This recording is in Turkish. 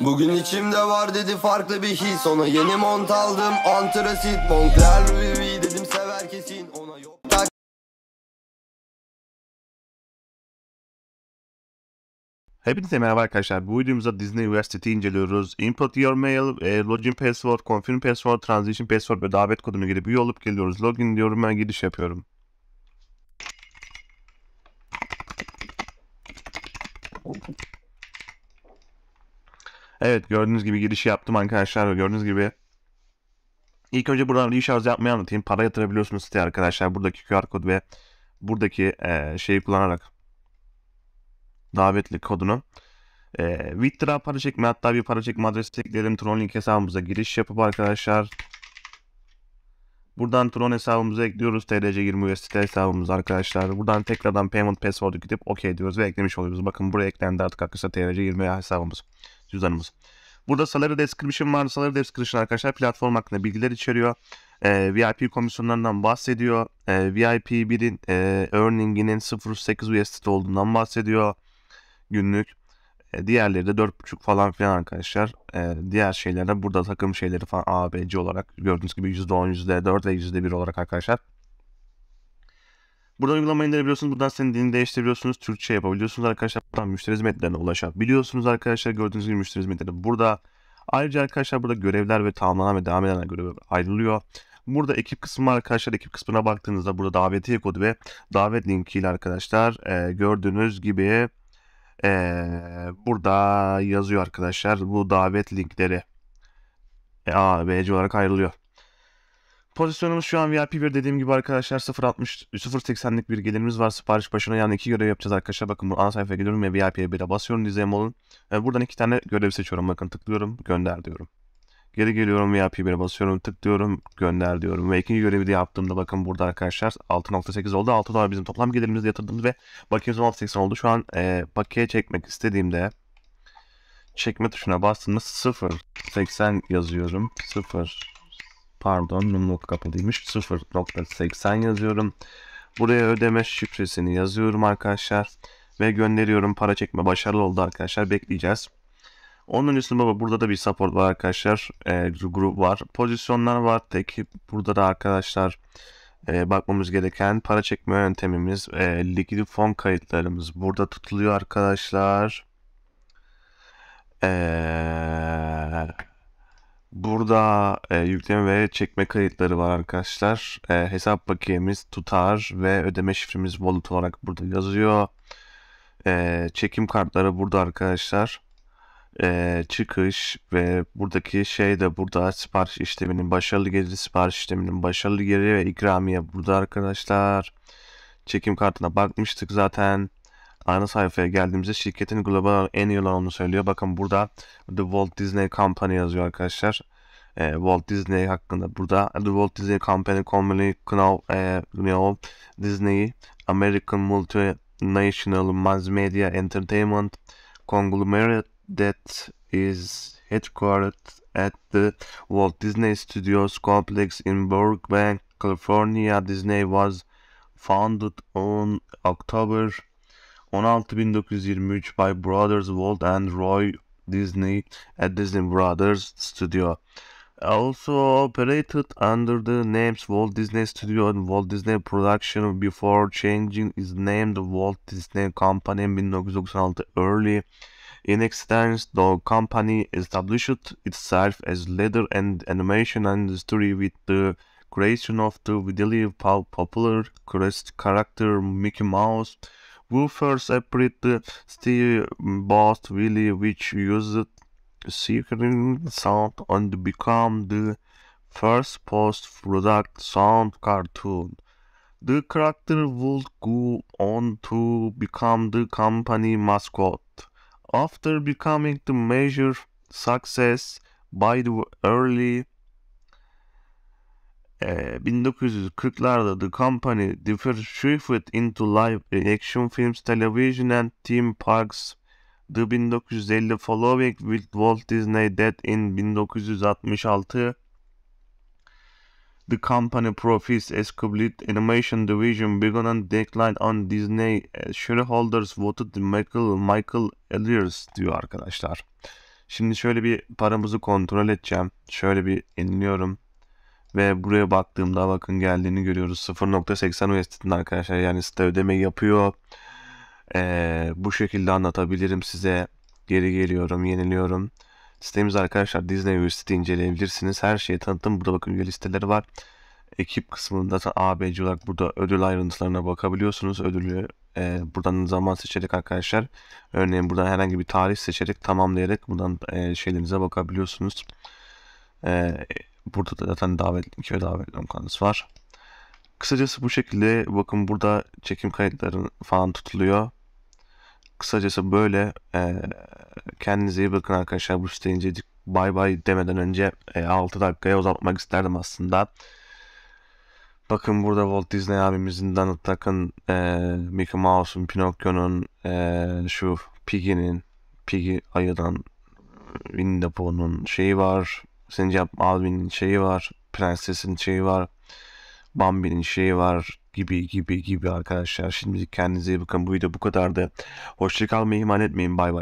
Bugün içimde var dedi farklı bir his Ona yeni mont aldım antrasit Montclair Louis dedim sever kesin Ona yok tak Hepinize merhaba arkadaşlar. Bu videomuzda Disney University inceliyoruz. Input your mail, e, login password, confirm password, transition password ve davet kodunu girip üye olup geliyoruz. Login diyorum ben giriş yapıyorum. Evet gördüğünüz gibi giriş yaptım arkadaşlar. Gördüğünüz gibi ilk önce buradan recharge yapmayı anlatayım. Para yatırabiliyorsunuz siteye arkadaşlar. Buradaki QR kod ve buradaki e, şeyi kullanarak davetli kodunu. E, Withdraw para çekme hatta bir para çekme adresi ekleyelim. Tron link hesabımıza giriş yapıp arkadaşlar Buradan Tron hesabımıza ekliyoruz. TRC20 USDT hesabımız arkadaşlar. Buradan tekrardan Payment Password'u gidip OK diyoruz ve eklemiş oluyoruz. Bakın buraya eklendi artık arkadaşlar TRC20 hesabımız cüzdanımız. Burada salary description var. Salary description arkadaşlar platform hakkında bilgiler içeriyor. E, ee, VIP komisyonlarından bahsediyor. E, ee, VIP 1'in e, earning'inin 0.8 USDT olduğundan bahsediyor günlük. E, diğerleri de 4.5 falan filan arkadaşlar. E, diğer şeylerde burada takım şeyleri falan ABC olarak gördüğünüz gibi %10, %4 ve %1 olarak arkadaşlar Buradan uygulamayı indirebiliyorsunuz. Buradan senin dilini değiştirebiliyorsunuz. Türkçe yapabiliyorsunuz arkadaşlar. Buradan müşteri hizmetlerine ulaşabiliyorsunuz arkadaşlar. Gördüğünüz gibi müşteri hizmetleri burada. Ayrıca arkadaşlar burada görevler ve tamamlanan ve devam edenler görev ayrılıyor. Burada ekip kısmı arkadaşlar ekip kısmına baktığınızda burada davetiye kodu ve davet linki ile arkadaşlar e, gördüğünüz gibi e, burada yazıyor arkadaşlar bu davet linkleri e, A, ve C olarak ayrılıyor. Pozisyonumuz şu an VIP 1 dediğim gibi arkadaşlar 0.60 0.80'lik bir gelirimiz var. Sipariş başına yani iki görev yapacağız arkadaşlar. Bakın bu ana sayfaya geliyorum ve VIP 1'e basıyorum dizeyim olun. Yani ee, buradan iki tane görev seçiyorum. Bakın tıklıyorum gönder diyorum. Geri geliyorum VIP 1'e basıyorum tıklıyorum gönder diyorum. Ve ikinci görevi de yaptığımda bakın burada arkadaşlar 6.8 oldu. 6 dolar bizim toplam gelirimiz yatırdığımız ve bakiyemiz 16.80 oldu. Şu an e, bakiye çekmek istediğimde çekme tuşuna bastığımda 0.80 yazıyorum. 0 pardon numlok kapalıymış 0.80 yazıyorum. Buraya ödeme şifresini yazıyorum arkadaşlar ve gönderiyorum. Para çekme başarılı oldu arkadaşlar. Bekleyeceğiz. Onun üstünde baba burada da bir support var arkadaşlar. E, grup var. Pozisyonlar var. Tek burada da arkadaşlar e, bakmamız gereken para çekme yöntemimiz. E, likidi fon kayıtlarımız burada tutuluyor arkadaşlar. Eee Burada e, yükleme ve çekme kayıtları var arkadaşlar. E, hesap bakiyemiz tutar ve ödeme şifremiz wallet olarak burada yazıyor. E, çekim kartları burada arkadaşlar. E, çıkış ve buradaki şey de burada sipariş işleminin başarılı geri, sipariş işleminin başarılı geri ve ikramiye burada arkadaşlar. Çekim kartına bakmıştık zaten. Ana sayfaya geldiğimizde şirketin global en iyi olanını söylüyor. Bakın burada The Walt Disney Company yazıyor arkadaşlar. E, Walt Disney hakkında burada The Walt Disney Company Commonly Known e, Disney American Multinational Mass Media Entertainment Conglomerate that is headquartered at the Walt Disney Studios complex in Burbank, California. Disney was founded on October 16.923 by Brothers Walt and Roy Disney at Disney Brothers Studio. Also operated under the names Walt Disney Studio and Walt Disney Production before changing its name to Walt Disney Company in 1996 early. In extent, the company established itself as leader in animation industry with the creation of the widely popular character Mickey Mouse, Woofer separate uh, steel bass wheel which used siren sound and became the first post-product sound cartoon. The character would go on to become the company mascot. After becoming the major success by the early 1940'larda ee, The Company diversified into live action films, television and theme parks. The 1950 Following with Walt Disney Dead in 1966. The company profits as complete animation division began and decline on Disney e, shareholders voted Michael Michael Elias diyor arkadaşlar. Şimdi şöyle bir paramızı kontrol edeceğim. Şöyle bir inliyorum. Ve buraya baktığımda bakın geldiğini görüyoruz. 0.80 USD'nin arkadaşlar. Yani site ödeme yapıyor. Ee, bu şekilde anlatabilirim size. Geri geliyorum, yeniliyorum. Sitemiz arkadaşlar Disney USDT inceleyebilirsiniz. Her şeyi tanıtım. Burada bakın üye listeleri var. Ekip kısmında ABC olarak burada ödül ayrıntılarına bakabiliyorsunuz. Ödülü e, buradan zaman seçerek arkadaşlar. Örneğin buradan herhangi bir tarih seçerek tamamlayarak buradan e, şeylerinize bakabiliyorsunuz. E, Burada da zaten davetlik ve davetli kanısı var. Kısacası bu şekilde bakın burada çekim kayıtları falan tutuluyor. Kısacası böyle e, kendinize iyi bakın arkadaşlar. Bu siteyi incecik bay bay demeden önce e, 6 dakikaya uzatmak isterdim aslında. Bakın burada Walt Disney abimizin Donald Duck'ın, e, Mickey Mouse'un, Pinokyo'nun, e, şu Piggy'nin, Piggy ayıdan, Winnie the Pooh'nun şeyi var. Sincap Albin'in şeyi var. Prenses'in şeyi var. Bambi'nin şeyi var gibi gibi gibi arkadaşlar. Şimdilik kendinize iyi bakın. Bu video bu kadardı. Hoşçakalmayı ihmal etmeyin. Bay bay.